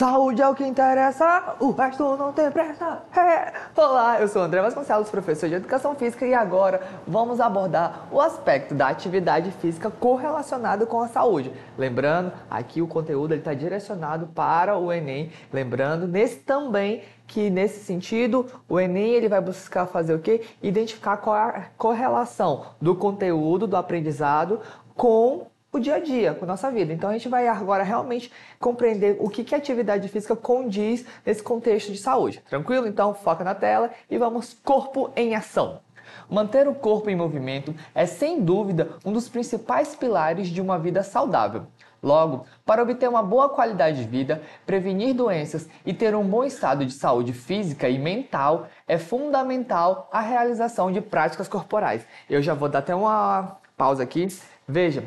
Saúde é o que interessa, o resto não tem pressa. É. Olá, eu sou André Vasconcelos, professor de Educação Física, e agora vamos abordar o aspecto da atividade física correlacionado com a saúde. Lembrando, aqui o conteúdo está direcionado para o Enem. Lembrando, nesse também que nesse sentido o Enem ele vai buscar fazer o quê? Identificar qual é a correlação do conteúdo do aprendizado com o dia a dia, com a nossa vida. Então a gente vai agora realmente compreender o que, que a atividade física condiz nesse contexto de saúde. Tranquilo? Então foca na tela e vamos corpo em ação. Manter o corpo em movimento é sem dúvida um dos principais pilares de uma vida saudável. Logo, para obter uma boa qualidade de vida, prevenir doenças e ter um bom estado de saúde física e mental, é fundamental a realização de práticas corporais. Eu já vou dar até uma pausa aqui. Veja,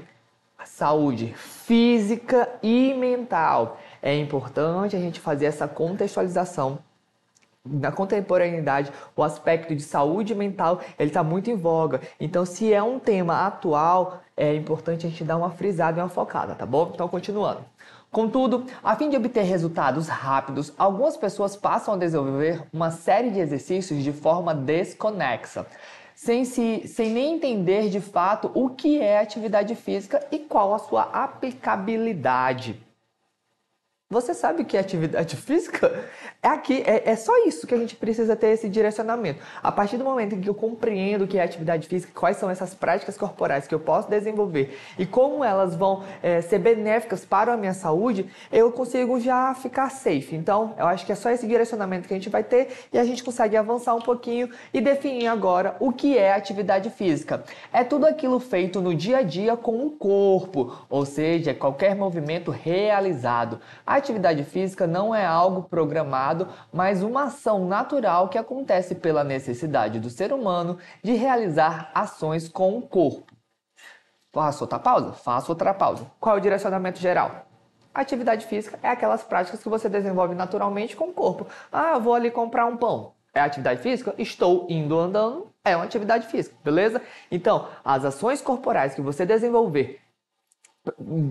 saúde física e mental. É importante a gente fazer essa contextualização. Na contemporaneidade, o aspecto de saúde mental ele está muito em voga. Então, se é um tema atual, é importante a gente dar uma frisada e uma focada, tá bom? Então, continuando. Contudo, a fim de obter resultados rápidos, algumas pessoas passam a desenvolver uma série de exercícios de forma desconexa sem, se, sem nem entender de fato o que é atividade física e qual a sua aplicabilidade. Você sabe que atividade física é aqui, é, é, só isso que a gente precisa ter esse direcionamento. A partir do momento em que eu compreendo o que é atividade física, quais são essas práticas corporais que eu posso desenvolver e como elas vão é, ser benéficas para a minha saúde, eu consigo já ficar safe. Então, eu acho que é só esse direcionamento que a gente vai ter e a gente consegue avançar um pouquinho e definir agora o que é atividade física. É tudo aquilo feito no dia a dia com o corpo, ou seja, qualquer movimento realizado. A atividade física não é algo programado, mas uma ação natural que acontece pela necessidade do ser humano de realizar ações com o corpo. Faço outra pausa? Faço outra pausa. Qual é o direcionamento geral? Atividade física é aquelas práticas que você desenvolve naturalmente com o corpo. Ah, eu vou ali comprar um pão. É atividade física? Estou indo andando. É uma atividade física, beleza? Então, as ações corporais que você desenvolver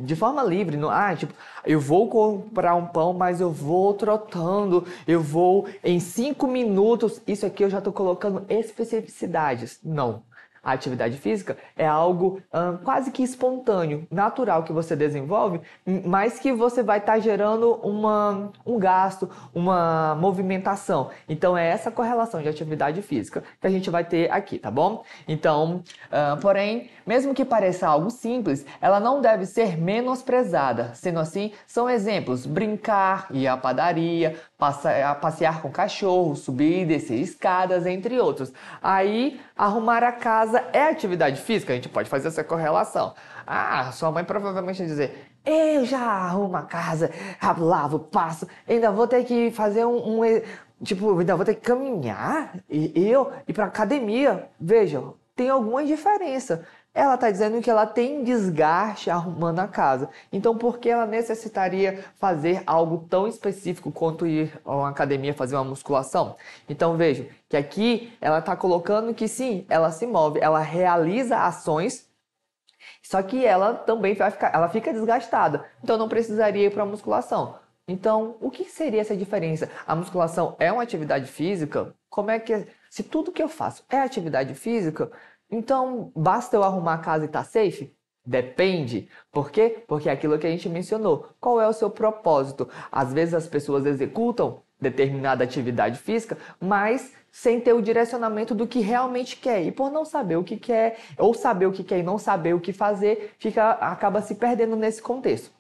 de forma livre, não, ah, tipo, eu vou comprar um pão, mas eu vou trotando, eu vou em cinco minutos, isso aqui eu já estou colocando especificidades. Não. A atividade física é algo hum, quase que espontâneo, natural que você desenvolve, hum, mas que você vai estar tá gerando uma, um gasto, uma movimentação. Então é essa correlação de atividade física que a gente vai ter aqui, tá bom? Então, hum, porém, mesmo que pareça algo simples, ela não deve ser menosprezada. Sendo assim, são exemplos brincar, ir à padaria, é, a passear com cachorro, subir e descer escadas, entre outros. Aí, arrumar a casa é atividade física? A gente pode fazer essa correlação. Ah, sua mãe provavelmente vai dizer: eu já arrumo a casa, lavo, passo, ainda vou ter que fazer um, um tipo, ainda vou ter que caminhar e eu ir para academia. Vejam, tem alguma diferença. Ela está dizendo que ela tem desgaste arrumando a casa. Então, por que ela necessitaria fazer algo tão específico quanto ir a uma academia fazer uma musculação? Então, vejam que aqui ela está colocando que sim, ela se move, ela realiza ações só que ela também vai ficar, ela fica desgastada, então não precisaria ir para a musculação. Então, o que seria essa diferença? A musculação é uma atividade física? Como é que é? se tudo que eu faço é atividade física, então, basta eu arrumar a casa e tá safe? Depende. Por quê? Porque é aquilo que a gente mencionou. Qual é o seu propósito? Às vezes as pessoas executam determinada atividade física, mas sem ter o direcionamento do que realmente quer. E por não saber o que quer, ou saber o que quer e não saber o que fazer, fica acaba se perdendo nesse contexto.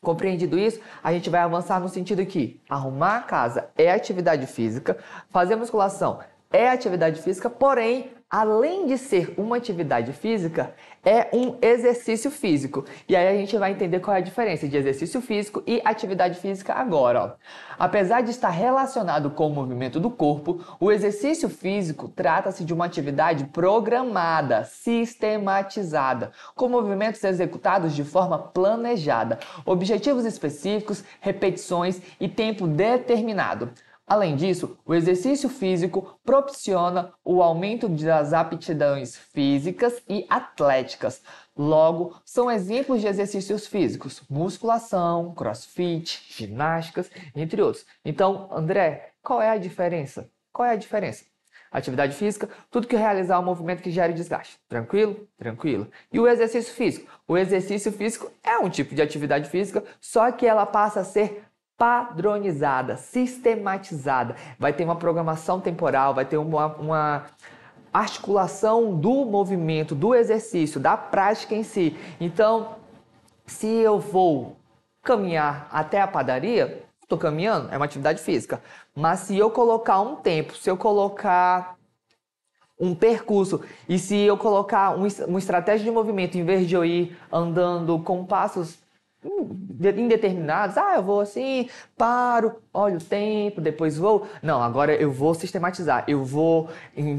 Compreendido isso, a gente vai avançar no sentido que arrumar a casa é atividade física, fazer musculação é atividade física, porém além de ser uma atividade física, é um exercício físico. E aí a gente vai entender qual é a diferença de exercício físico e atividade física agora. Ó. Apesar de estar relacionado com o movimento do corpo, o exercício físico trata-se de uma atividade programada, sistematizada, com movimentos executados de forma planejada, objetivos específicos, repetições e tempo determinado. Além disso, o exercício físico proporciona o aumento das aptidões físicas e atléticas. Logo, são exemplos de exercícios físicos: musculação, crossfit, ginásticas, entre outros. Então, André, qual é a diferença? Qual é a diferença? Atividade física, tudo que realizar é um movimento que gere desgaste. Tranquilo? Tranquilo. E o exercício físico? O exercício físico é um tipo de atividade física, só que ela passa a ser padronizada, sistematizada. Vai ter uma programação temporal, vai ter uma, uma articulação do movimento, do exercício, da prática em si. Então, se eu vou caminhar até a padaria, estou caminhando, é uma atividade física. Mas se eu colocar um tempo, se eu colocar um percurso e se eu colocar um, uma estratégia de movimento, em vez de eu ir andando com passos indeterminados. Ah, eu vou assim, paro, olho o tempo, depois vou. Não, agora eu vou sistematizar. Eu vou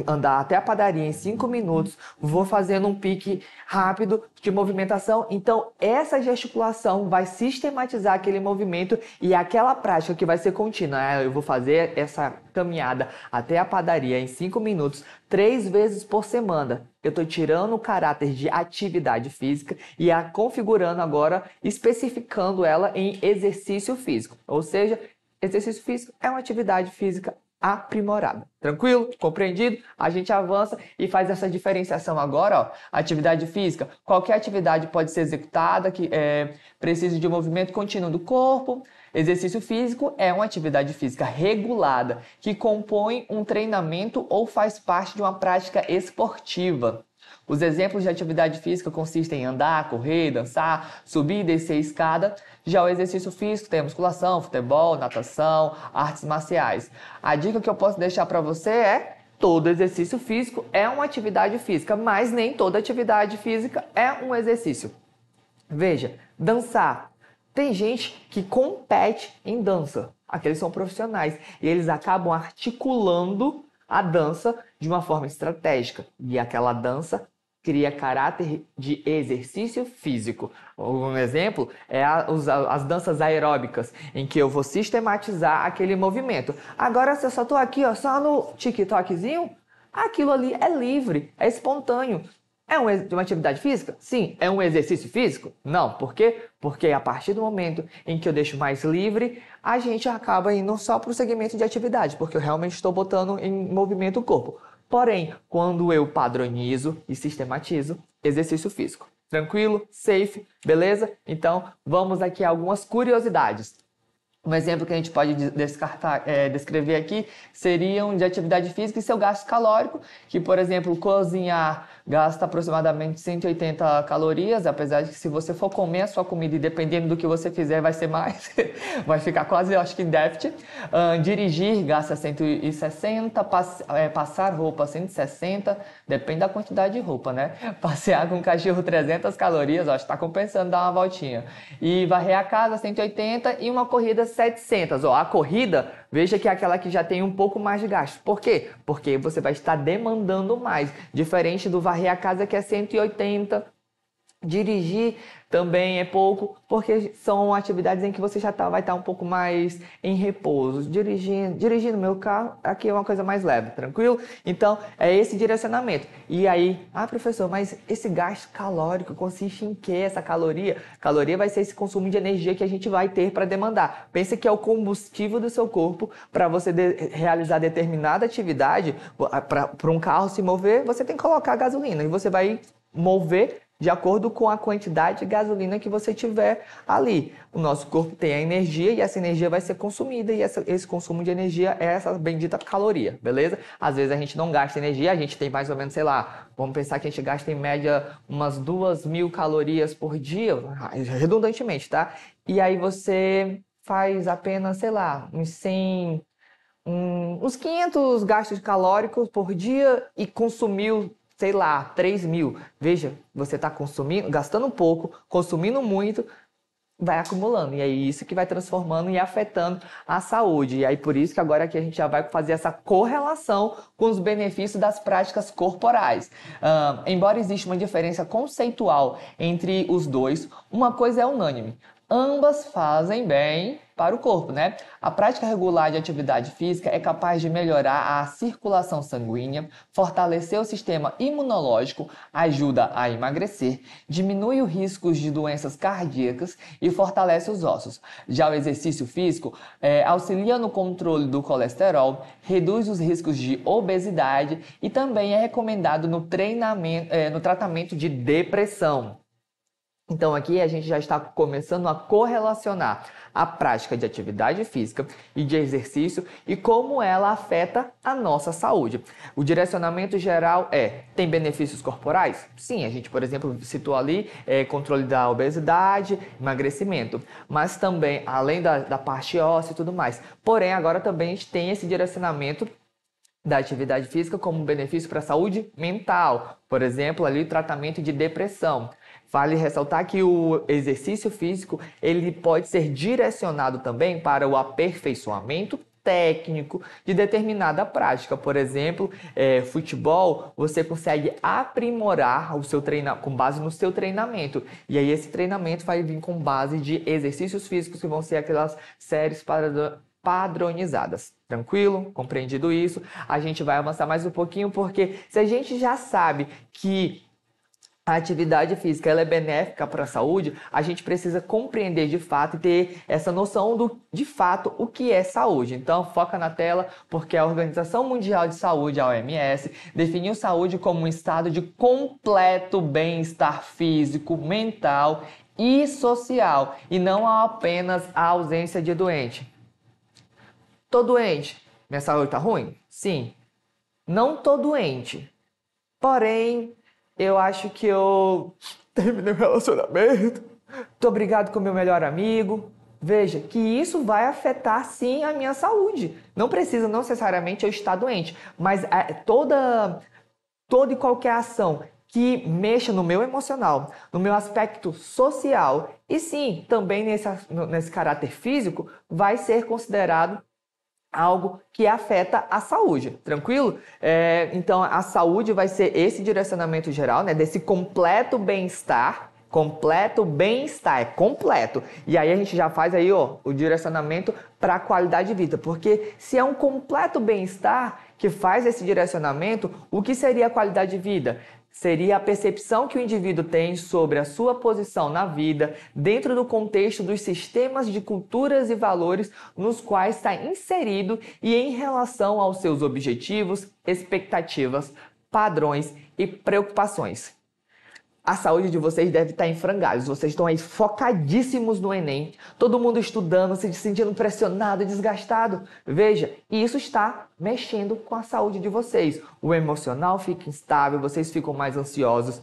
andar até a padaria em cinco minutos, vou fazendo um pique rápido de movimentação. Então, essa gesticulação vai sistematizar aquele movimento e é aquela prática que vai ser contínua. Ah, eu vou fazer essa caminhada até a padaria em cinco minutos, três vezes por semana. Eu estou tirando o caráter de atividade física e a configurando agora, especificando ela em exercício físico. Ou seja, exercício físico é uma atividade física aprimorada. Tranquilo? Compreendido? A gente avança e faz essa diferenciação agora, ó. Atividade física. Qualquer atividade pode ser executada que é, precisa de um movimento contínuo do corpo. Exercício físico é uma atividade física regulada que compõe um treinamento ou faz parte de uma prática esportiva. Os exemplos de atividade física consistem em andar, correr, dançar, subir e descer escada. Já o exercício físico tem musculação, futebol, natação, artes marciais. A dica que eu posso deixar para você é todo exercício físico é uma atividade física, mas nem toda atividade física é um exercício. Veja, dançar. Tem gente que compete em dança. Aqueles são profissionais e eles acabam articulando a dança de uma forma estratégica. E aquela dança cria caráter de exercício físico. Um exemplo é a, os, as danças aeróbicas, em que eu vou sistematizar aquele movimento. Agora, se eu só estou aqui, ó, só no TikTokzinho, aquilo ali é livre, é espontâneo. É uma atividade física? Sim. É um exercício físico? Não. Por quê? Porque a partir do momento em que eu deixo mais livre, a gente acaba indo só para o segmento de atividade, porque eu realmente estou botando em movimento o corpo. Porém, quando eu padronizo e sistematizo, exercício físico. Tranquilo? Safe? Beleza? Então, vamos aqui a algumas curiosidades. Um exemplo que a gente pode descartar, é, descrever aqui seriam de atividade física e seu gasto calórico, que, por exemplo, cozinhar gasta aproximadamente 180 calorias, apesar de que se você for comer a sua comida e dependendo do que você fizer vai ser mais, vai ficar quase, eu acho que déficit. Uh, dirigir gasta 160, é, passar roupa 160, depende da quantidade de roupa, né? Passear com cachorro 300 calorias, acho que tá compensando dar uma voltinha. E varrer a casa 180 e uma corrida 700. Ó, a corrida, veja que é aquela que já tem um pouco mais de gasto. Por quê? Porque você vai estar demandando mais, diferente do varrer varrer a casa que é 180, Dirigir também é pouco, porque são atividades em que você já tá, vai estar tá um pouco mais em repouso. Dirigindo, dirigindo meu carro, aqui é uma coisa mais leve, tranquilo? Então, é esse direcionamento. E aí, ah, professor, mas esse gasto calórico consiste em que essa caloria? Caloria vai ser esse consumo de energia que a gente vai ter para demandar. Pense que é o combustível do seu corpo para você de, realizar determinada atividade. Para um carro se mover, você tem que colocar gasolina e você vai mover de acordo com a quantidade de gasolina que você tiver ali. O nosso corpo tem a energia e essa energia vai ser consumida e essa, esse consumo de energia é essa bendita caloria, beleza? Às vezes a gente não gasta energia, a gente tem mais ou menos, sei lá, vamos pensar que a gente gasta em média umas duas mil calorias por dia, redundantemente, tá? E aí você faz apenas, sei lá, uns 100, uns 500 gastos calóricos por dia e consumiu sei lá, 3 mil. Veja, você está consumindo, gastando um pouco, consumindo muito, vai acumulando. E é isso que vai transformando e afetando a saúde. E aí, por isso que agora aqui a gente já vai fazer essa correlação com os benefícios das práticas corporais. Uh, embora exista uma diferença conceitual entre os dois, uma coisa é unânime. Ambas fazem bem para o corpo, né? A prática regular de atividade física é capaz de melhorar a circulação sanguínea, fortalecer o sistema imunológico, ajuda a emagrecer, diminui os riscos de doenças cardíacas e fortalece os ossos. Já o exercício físico é, auxilia no controle do colesterol, reduz os riscos de obesidade e também é recomendado no, treinamento, é, no tratamento de depressão. Então, aqui a gente já está começando a correlacionar a prática de atividade física e de exercício e como ela afeta a nossa saúde. O direcionamento geral é: tem benefícios corporais? Sim, a gente, por exemplo, citou ali é, controle da obesidade, emagrecimento, mas também além da, da parte óssea e tudo mais. Porém, agora também a gente tem esse direcionamento da atividade física como benefício para a saúde mental, por exemplo, ali o tratamento de depressão. Vale ressaltar que o exercício físico ele pode ser direcionado também para o aperfeiçoamento técnico de determinada prática. Por exemplo, é, futebol, você consegue aprimorar o seu treinamento com base no seu treinamento. E aí esse treinamento vai vir com base de exercícios físicos que vão ser aquelas séries padronizadas. Tranquilo? Compreendido isso? A gente vai avançar mais um pouquinho porque se a gente já sabe que a atividade física ela é benéfica para a saúde, a gente precisa compreender de fato e ter essa noção do de fato o que é saúde. Então, foca na tela, porque a Organização Mundial de Saúde, a OMS, definiu saúde como um estado de completo bem-estar físico, mental e social, e não apenas a ausência de doente. Tô doente, minha saúde tá ruim? Sim. Não tô doente. Porém, eu acho que eu terminei o relacionamento. Tô brigado com meu melhor amigo. Veja que isso vai afetar sim a minha saúde. Não precisa não necessariamente eu estar doente, mas é, toda toda e qualquer ação que mexa no meu emocional, no meu aspecto social e sim também nesse, nesse caráter físico vai ser considerado algo que afeta a saúde, tranquilo? É, então, a saúde vai ser esse direcionamento geral, né? Desse completo bem-estar. Completo bem-estar, é completo. E aí a gente já faz aí, ó, o direcionamento para a qualidade de vida. Porque se é um completo bem-estar, que faz esse direcionamento, o que seria a qualidade de vida? seria a percepção que o indivíduo tem sobre a sua posição na vida dentro do contexto dos sistemas de culturas e valores nos quais está inserido e em relação aos seus objetivos, expectativas, padrões e preocupações. A saúde de vocês deve estar em frangalhos. Vocês estão aí focadíssimos no Enem. Todo mundo estudando, se sentindo pressionado, desgastado. Veja, e isso está mexendo com a saúde de vocês. O emocional fica instável, vocês ficam mais ansiosos,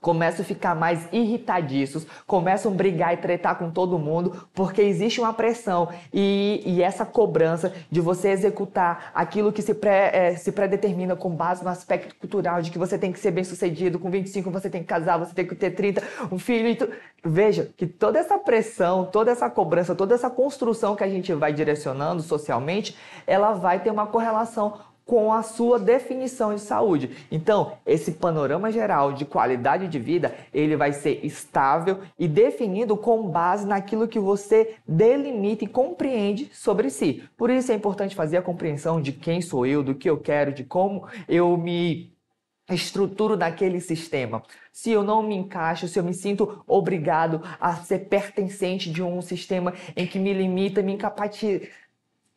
Começam a ficar mais irritadiços, começam a brigar e tretar com todo mundo, porque existe uma pressão e, e essa cobrança de você executar aquilo que se, pré, é, se predetermina com base no aspecto cultural, de que você tem que ser bem sucedido, com 25 você tem que casar, você tem que ter 30, um filho. E tu... Veja que toda essa pressão, toda essa cobrança, toda essa construção que a gente vai direcionando socialmente, ela vai ter uma correlação com a sua definição de saúde. Então, esse panorama geral de qualidade de vida, ele vai ser estável e definido com base naquilo que você delimita e compreende sobre si. Por isso é importante fazer a compreensão de quem sou eu, do que eu quero, de como eu me estruturo daquele sistema. Se eu não me encaixo, se eu me sinto obrigado a ser pertencente de um sistema em que me limita, me incapacita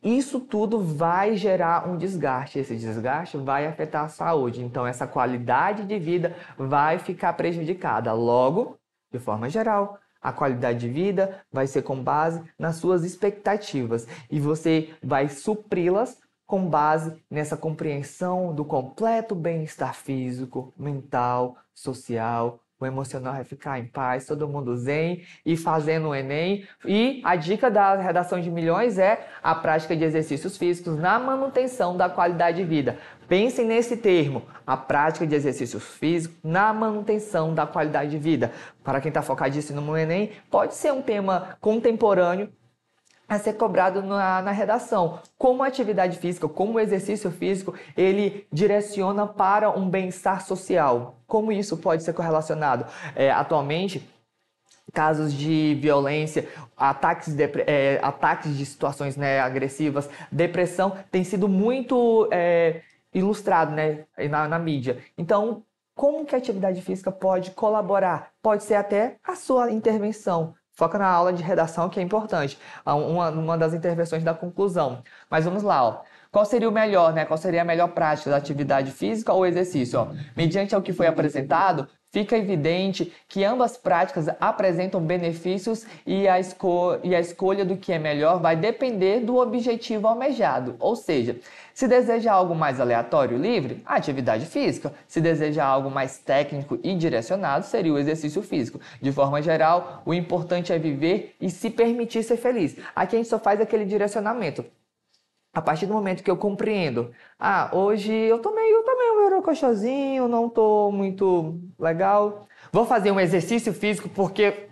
isso tudo vai gerar um desgaste. Esse desgaste vai afetar a saúde. Então, essa qualidade de vida vai ficar prejudicada. Logo, de forma geral, a qualidade de vida vai ser com base nas suas expectativas e você vai supri-las com base nessa compreensão do completo bem-estar físico, mental, social, o emocional é ficar em paz, todo mundo zen e fazendo o Enem. E a dica da redação de milhões é a prática de exercícios físicos na manutenção da qualidade de vida. Pensem nesse termo, a prática de exercícios físicos na manutenção da qualidade de vida. Para quem está focadíssimo no Enem, pode ser um tema contemporâneo a ser cobrado na, na, redação. Como a atividade física, como o exercício físico, ele direciona para um bem-estar social. Como isso pode ser correlacionado? É, atualmente, casos de violência, ataques de, é, ataques de situações né, agressivas, depressão, tem sido muito é, ilustrado né, na, na mídia. Então, como que a atividade física pode colaborar? Pode ser até a sua intervenção Foca na aula de redação, que é importante, ah, uma, uma das intervenções da conclusão. Mas vamos lá, ó. Qual seria o melhor, né? Qual seria a melhor prática da atividade física ou exercício? Ó? Mediante ao que foi apresentado, fica evidente que ambas práticas apresentam benefícios e a, esco e a escolha do que é melhor vai depender do objetivo almejado. Ou seja, se deseja algo mais aleatório e livre, a atividade física. Se deseja algo mais técnico e direcionado, seria o exercício físico. De forma geral, o importante é viver e se permitir ser feliz. Aqui a gente só faz aquele direcionamento. A partir do momento que eu compreendo, ah, hoje eu tomei, eu tomei um eurocochozinho, não tô muito legal. Vou fazer um exercício físico porque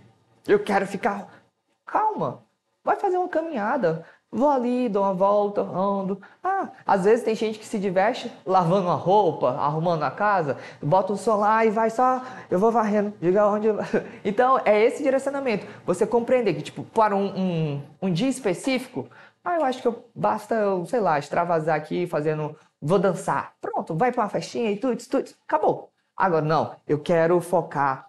eu quero ficar calma. Vai fazer uma caminhada, Vou ali, dou uma volta, ando. Ah, às vezes tem gente que se diverte lavando a roupa, arrumando a casa, bota um som lá e vai só, eu vou varrendo, diga onde. Então, é esse direcionamento. Você compreender que, tipo, para um, um, um dia específico, ah, eu acho que eu, basta, eu, sei lá, extravasar aqui fazendo, vou dançar. Pronto, vai para uma festinha e tudo, tudo, acabou. Agora, não, eu quero focar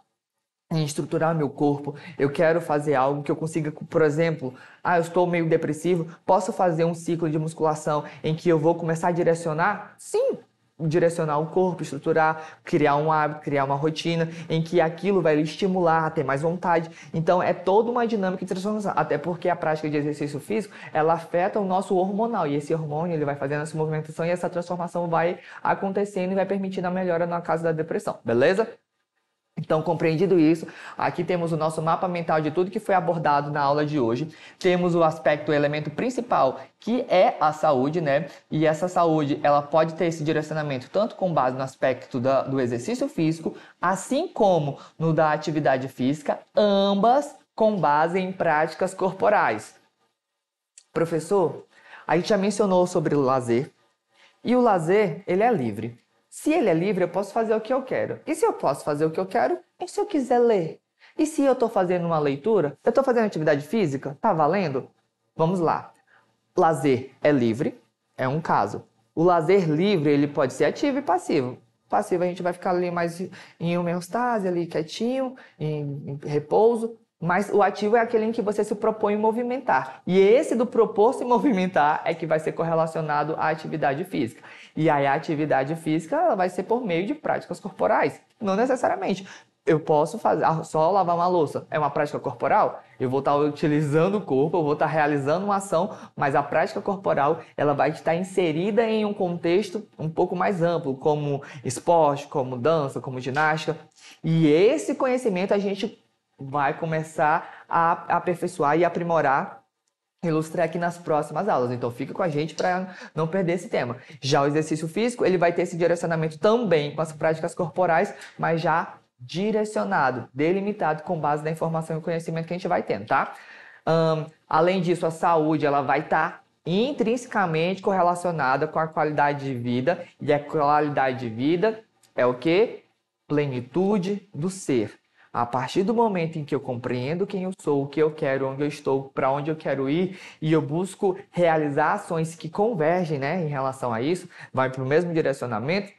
em estruturar meu corpo, eu quero fazer algo que eu consiga, por exemplo, ah, eu estou meio depressivo, posso fazer um ciclo de musculação em que eu vou começar a direcionar? Sim, direcionar o corpo, estruturar, criar um hábito, criar uma rotina em que aquilo vai lhe estimular ter mais vontade. Então é toda uma dinâmica de transformação, até porque a prática de exercício físico, ela afeta o nosso hormonal e esse hormônio ele vai fazendo essa movimentação e essa transformação vai acontecendo e vai permitindo a melhora na casa da depressão, beleza? Então, compreendido isso, aqui temos o nosso mapa mental de tudo que foi abordado na aula de hoje. Temos o aspecto, o elemento principal, que é a saúde, né? E essa saúde, ela pode ter esse direcionamento tanto com base no aspecto da, do exercício físico, assim como no da atividade física, ambas com base em práticas corporais. Professor, a gente já mencionou sobre o lazer. E o lazer, ele é livre. Se ele é livre, eu posso fazer o que eu quero. E se eu posso fazer o que eu quero? E se eu quiser ler? E se eu estou fazendo uma leitura? Eu estou fazendo atividade física? Tá valendo? Vamos lá. Lazer é livre, é um caso. O lazer livre, ele pode ser ativo e passivo. Passivo, a gente vai ficar ali mais em homeostase, ali quietinho, em, em repouso. Mas o ativo é aquele em que você se propõe movimentar. E esse do propor se movimentar é que vai ser correlacionado à atividade física. E aí a atividade física ela vai ser por meio de práticas corporais. Não necessariamente. Eu posso fazer ah, só lavar uma louça. É uma prática corporal? Eu vou estar tá utilizando o corpo, eu vou estar tá realizando uma ação, mas a prática corporal ela vai estar inserida em um contexto um pouco mais amplo, como esporte, como dança, como ginástica. E esse conhecimento a gente vai começar a aperfeiçoar e aprimorar ilustrar aqui nas próximas aulas. Então fica com a gente para não perder esse tema. Já o exercício físico, ele vai ter esse direcionamento também com as práticas corporais, mas já direcionado, delimitado com base na informação e conhecimento que a gente vai tendo, tá? Um, além disso, a saúde ela vai estar tá intrinsecamente correlacionada com a qualidade de vida e a qualidade de vida é o que? Plenitude do ser. A partir do momento em que eu compreendo quem eu sou, o que eu quero, onde eu estou, para onde eu quero ir, e eu busco realizar ações que convergem né, em relação a isso, vai para o mesmo direcionamento,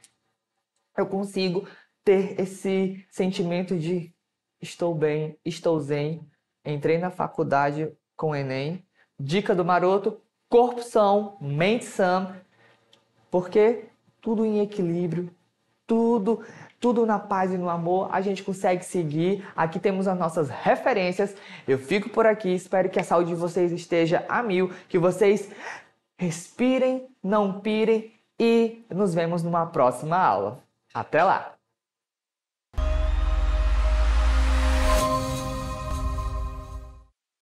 eu consigo ter esse sentimento de estou bem, estou zen, entrei na faculdade com Enem, dica do maroto, corpo são, mente são, porque tudo em equilíbrio, tudo tudo na paz e no amor, a gente consegue seguir. Aqui temos as nossas referências. Eu fico por aqui, espero que a saúde de vocês esteja a mil, que vocês respirem, não pirem e nos vemos numa próxima aula. Até lá!